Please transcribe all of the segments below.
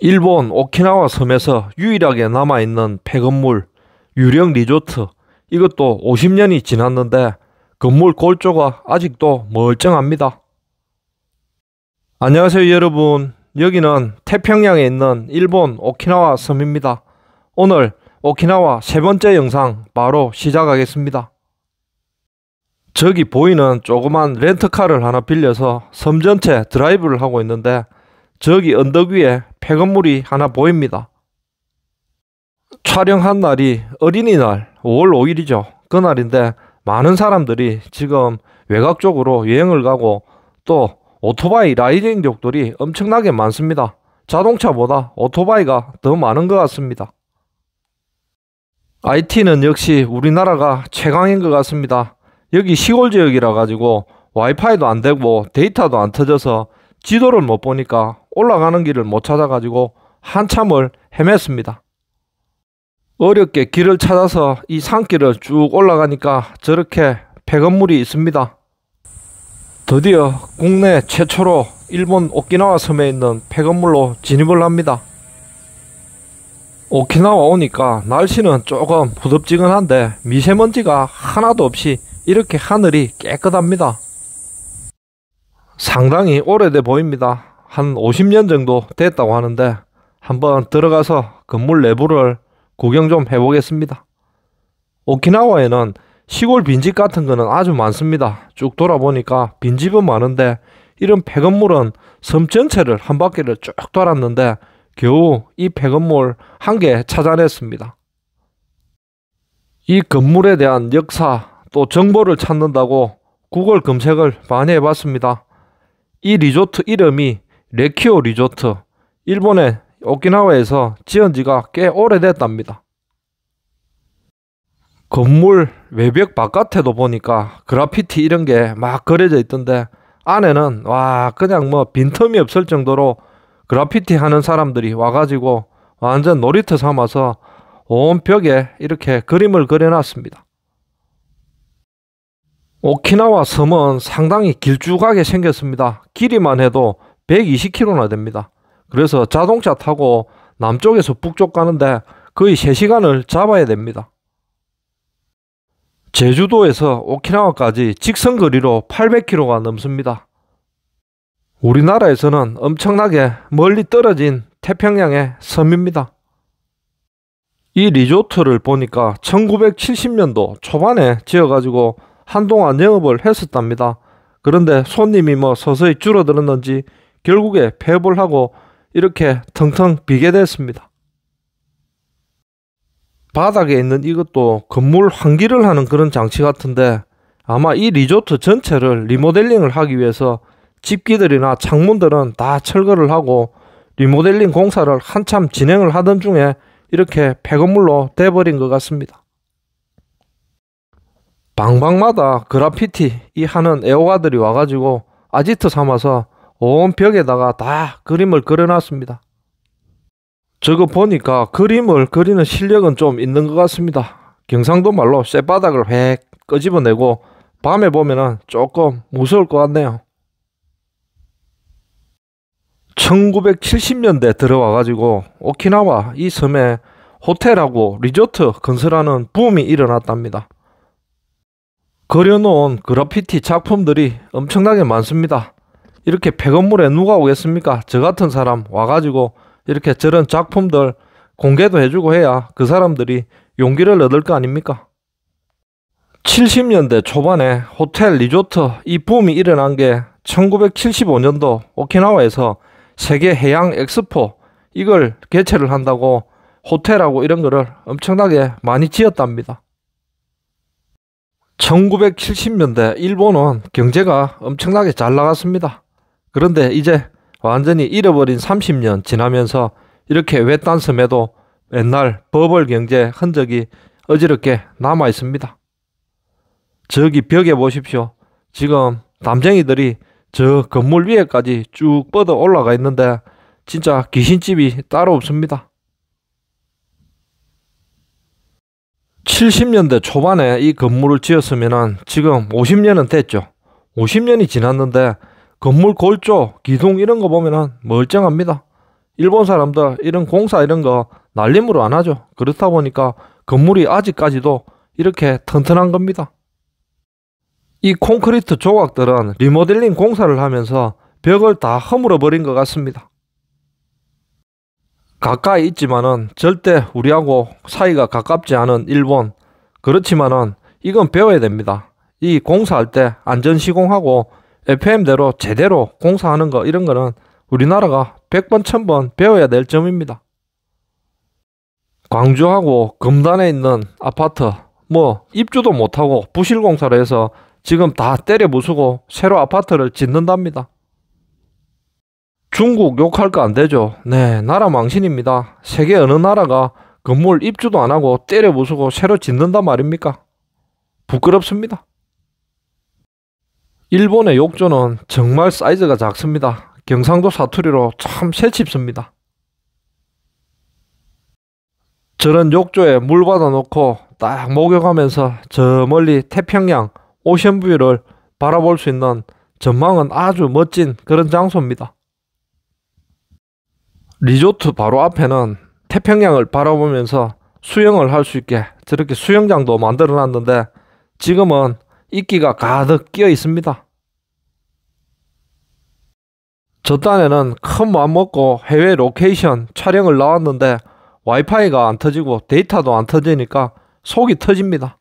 일본 오키나와 섬에서 유일하게 남아있는 폐건물 유령 리조트 이것도 50년이 지났는데 건물 골조가 아직도 멀쩡합니다. 안녕하세요 여러분 여기는 태평양에 있는 일본 오키나와 섬입니다. 오늘 오키나와 세 번째 영상 바로 시작하겠습니다. 저기 보이는 조그만 렌트카를 하나 빌려서 섬 전체 드라이브를 하고 있는데 저기 언덕 위에 폐건물이 하나 보입니다. 촬영한 날이 어린이날 5월 5일이죠. 그날인데 많은 사람들이 지금 외곽 쪽으로 여행을 가고 또 오토바이 라이딩족들이 엄청나게 많습니다. 자동차보다 오토바이가 더 많은 것 같습니다. IT는 역시 우리나라가 최강인 것 같습니다. 여기 시골 지역이라 가지고 와이파이도 안 되고 데이터도 안 터져서 지도를 못 보니까 올라가는 길을 못 찾아가지고 한참을 헤맸습니다. 어렵게 길을 찾아서 이 산길을 쭉 올라가니까 저렇게 폐건물이 있습니다. 드디어 국내 최초로 일본 오키나와 섬에 있는 폐건물로 진입을 합니다. 오키나와 오니까 날씨는 조금 부덥지근한데 미세먼지가 하나도 없이 이렇게 하늘이 깨끗합니다. 상당히 오래돼 보입니다. 한 50년 정도 됐다고 하는데 한번 들어가서 건물 내부를 구경 좀 해보겠습니다. 오키나와에는 시골 빈집 같은 거는 아주 많습니다. 쭉 돌아보니까 빈집은 많은데 이런 폐건물은 섬 전체를 한 바퀴를 쭉 돌았는데 겨우 이 폐건물 한 개 찾아냈습니다. 이 건물에 대한 역사 또 정보를 찾는다고 구글 검색을 많이 해봤습니다. 이 리조트 이름이 레키오 리조트 일본의 오키나와에서 지은 지가 꽤 오래됐답니다. 건물 외벽 바깥에도 보니까 그래피티 이런 게 막 그려져 있던데 안에는 와 그냥 뭐 빈틈이 없을 정도로 그래피티 하는 사람들이 와가지고 완전 놀이터 삼아서 온 벽에 이렇게 그림을 그려놨습니다. 오키나와 섬은 상당히 길쭉하게 생겼습니다. 길이만 해도 120km나 됩니다. 그래서 자동차 타고 남쪽에서 북쪽 가는데 거의 3시간을 잡아야 됩니다. 제주도에서 오키나와까지 직선거리로 800km가 넘습니다. 우리나라에서는 엄청나게 멀리 떨어진 태평양의 섬입니다. 이 리조트를 보니까 1970년도 초반에 지어가지고 한동안 영업을 했었답니다. 그런데 손님이 뭐 서서히 줄어들었는지 결국에 폐업을 하고 이렇게 텅텅 비게 됐습니다. 바닥에 있는 이것도 건물 환기를 하는 그런 장치 같은데 아마 이 리조트 전체를 리모델링을 하기 위해서 집기들이나 창문들은 다 철거를 하고 리모델링 공사를 한참 진행을 하던 중에 이렇게 폐건물로 돼버린 것 같습니다. 방방마다 그라피티 이 하는 애호가들이 와가지고 아지트 삼아서 온 벽에다가 다 그림을 그려놨습니다. 저거 보니까 그림을 그리는 실력은 좀 있는 것 같습니다. 경상도 말로 쇠바닥을 획 끄집어내고 밤에 보면은 조금 무서울 것 같네요. 1970년대 들어와가지고 오키나와 이 섬에 호텔하고 리조트 건설하는 붐이 일어났답니다. 그려놓은 그래피티 작품들이 엄청나게 많습니다. 이렇게 폐건물에 누가 오겠습니까? 저 같은 사람 와가지고 이렇게 저런 작품들 공개도 해주고 해야 그 사람들이 용기를 얻을 거 아닙니까? 70년대 초반에 호텔 리조트 이 붐이 일어난 게 1975년도 오키나와에서 세계 해양 엑스포 이걸 개최를 한다고 호텔하고 이런 거를 엄청나게 많이 지었답니다. 1970년대 일본은 경제가 엄청나게 잘 나갔습니다. 그런데 이제 완전히 잃어버린 30년 지나면서 이렇게 외딴 섬에도 옛날 버벌 경제 흔적이 어지럽게 남아 있습니다. 저기 벽에 보십시오. 지금 담쟁이들이 저 건물 위에까지 쭉 뻗어 올라가 있는데 진짜 귀신집이 따로 없습니다. 70년대 초반에 이 건물을 지었으면 지금 50년은 됐죠. 50년이 지났는데 건물 골조, 기둥 이런 거보면 멀쩡합니다. 일본 사람들 이런 공사 이런 거 날림으로 안 하죠. 그렇다 보니까 건물이 아직까지도 이렇게 튼튼한 겁니다. 이 콘크리트 조각들은 리모델링 공사를 하면서 벽을 다 허물어 버린 것 같습니다. 가까이 있지만은 절대 우리하고 사이가 가깝지 않은 일본. 그렇지만은 이건 배워야 됩니다. 이 공사할 때 안전 시공하고 FM대로 제대로 공사하는 거 이런 거는 우리나라가 100번 1000번 배워야 될 점입니다. 광주하고 금단에 있는 아파트 뭐 입주도 못하고 부실공사를 해서 지금 다 때려 부수고 새로 아파트를 짓는답니다. 중국 욕할 거 안 되죠. 네, 나라 망신입니다. 세계 어느 나라가 건물 입주도 안 하고 때려 부수고 새로 짓는단 말입니까? 부끄럽습니다. 일본의 욕조는 정말 사이즈가 작습니다. 경상도 사투리로 참 새칩습니다. 저런 욕조에 물 받아놓고 딱 목욕하면서 저 멀리 태평양 오션뷰를 바라볼 수 있는 전망은 아주 멋진 그런 장소입니다. 리조트 바로 앞에는 태평양을 바라보면서 수영을 할 수 있게 저렇게 수영장도 만들어 놨는데 지금은 이끼가 가득 끼어 있습니다. 저단에는 큰 마음 먹고 해외 로케이션 촬영을 나왔는데 와이파이가 안 터지고 데이터도 안 터지니까 속이 터집니다.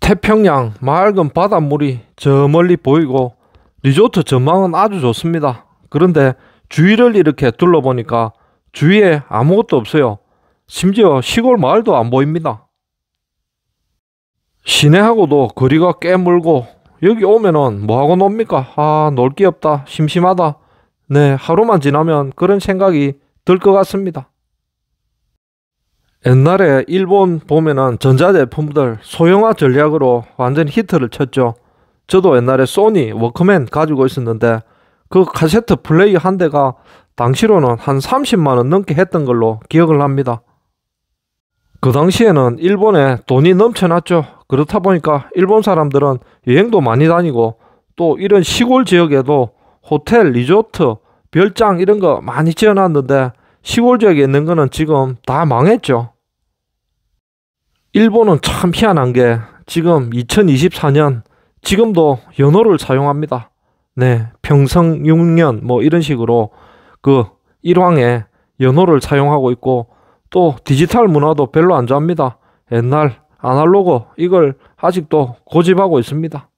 태평양 맑은 바닷물이 저 멀리 보이고 리조트 전망은 아주 좋습니다. 그런데 주위를 이렇게 둘러보니까 주위에 아무것도 없어요. 심지어 시골 마을도 안 보입니다. 시내하고도 거리가 꽤 멀고 여기 오면은 뭐하고 놉니까? 아, 놀게 없다. 심심하다. 네, 하루만 지나면 그런 생각이 들 것 같습니다. 옛날에 일본 보면은 전자제품들 소형화 전략으로 완전 히트를 히 쳤죠. 저도 옛날에 소니 워크맨 가지고 있었는데 그 카세트 플레이 한 대가 당시로는 한 30만원 넘게 했던 걸로 기억을 합니다. 그 당시에는 일본에 돈이 넘쳐났죠. 그렇다 보니까 일본 사람들은 여행도 많이 다니고 또 이런 시골 지역에도 호텔, 리조트, 별장 이런 거 많이 지어놨는데 시골 지역에 있는 거는 지금 다 망했죠. 일본은 참 희한한 게 지금 2024년 지금도 연어를 사용합니다. 네, 평성 6년 뭐 이런 식으로 그 일왕의 연호를 사용하고 있고 또 디지털 문화도 별로 안 좋아합니다. 옛날 아날로그 이걸 아직도 고집하고 있습니다.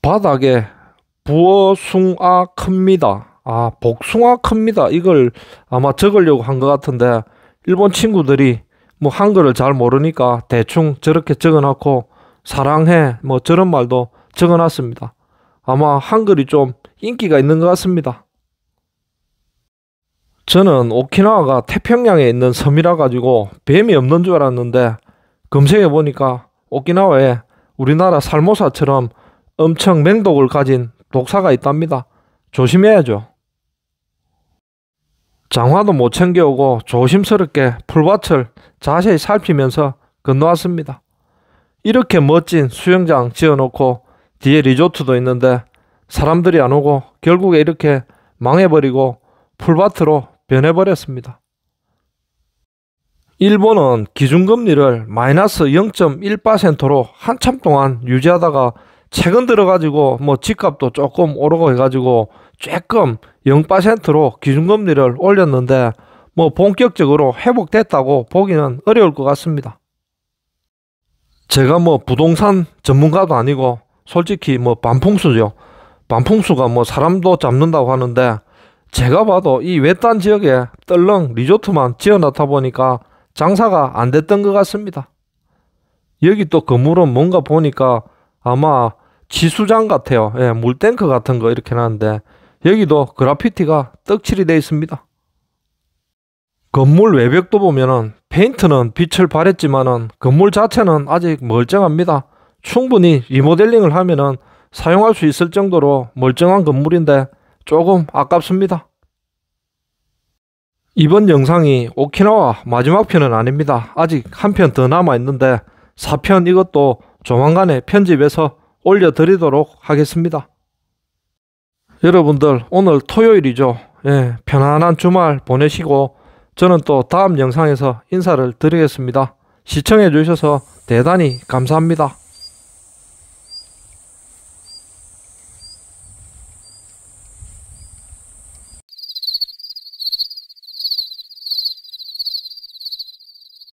바닥에 부어숭아 큽니다. 아, 복숭아 큽니다. 이걸 아마 적으려고 한 것 같은데 일본 친구들이 뭐 한글을 잘 모르니까 대충 저렇게 적어놨고 사랑해 뭐 저런 말도 적어놨습니다. 아마 한글이 좀 인기가 있는 것 같습니다. 저는 오키나와가 태평양에 있는 섬이라 가지고 뱀이 없는 줄 알았는데 검색해 보니까 오키나와에 우리나라 살모사처럼 엄청 맹독을 가진 독사가 있답니다. 조심해야죠. 장화도 못 챙겨오고 조심스럽게 풀밭을 자세히 살피면서 건너왔습니다. 이렇게 멋진 수영장 지어놓고 뒤에 리조트도 있는데 사람들이 안 오고 결국에 이렇게 망해버리고 풀밭으로 변해버렸습니다. 일본은 기준금리를 마이너스 0.1%로 한참 동안 유지하다가 최근 들어가지고 뭐 집값도 조금 오르고 해가지고 조금 0%로 기준금리를 올렸는데 뭐 본격적으로 회복됐다고 보기는 어려울 것 같습니다. 제가 뭐 부동산 전문가도 아니고 솔직히 뭐 반풍수죠. 반풍수가 뭐 사람도 잡는다고 하는데 제가 봐도 이 외딴 지역에 떨렁 리조트만 지어놨다 보니까 장사가 안 됐던 것 같습니다. 여기 또 건물은 그 뭔가 보니까 아마 지수장 같아요. 예, 물탱크 같은 거 이렇게 나는데 여기도 그라피티가 떡칠이 되어 있습니다. 건물 외벽도 보면은 페인트는 빛을 발했지만은 건물 자체는 아직 멀쩡합니다. 충분히 리모델링을 하면은 사용할 수 있을 정도로 멀쩡한 건물인데 조금 아깝습니다. 이번 영상이 오키나와 마지막 편은 아닙니다. 아직 한 편 더 남아있는데 4편 이것도 조만간에 편집해서 올려드리도록 하겠습니다. 여러분들 오늘 토요일이죠. 예, 편안한 주말 보내시고 저는 또 다음 영상에서 인사를 드리겠습니다. 시청해 주셔서 대단히 감사합니다.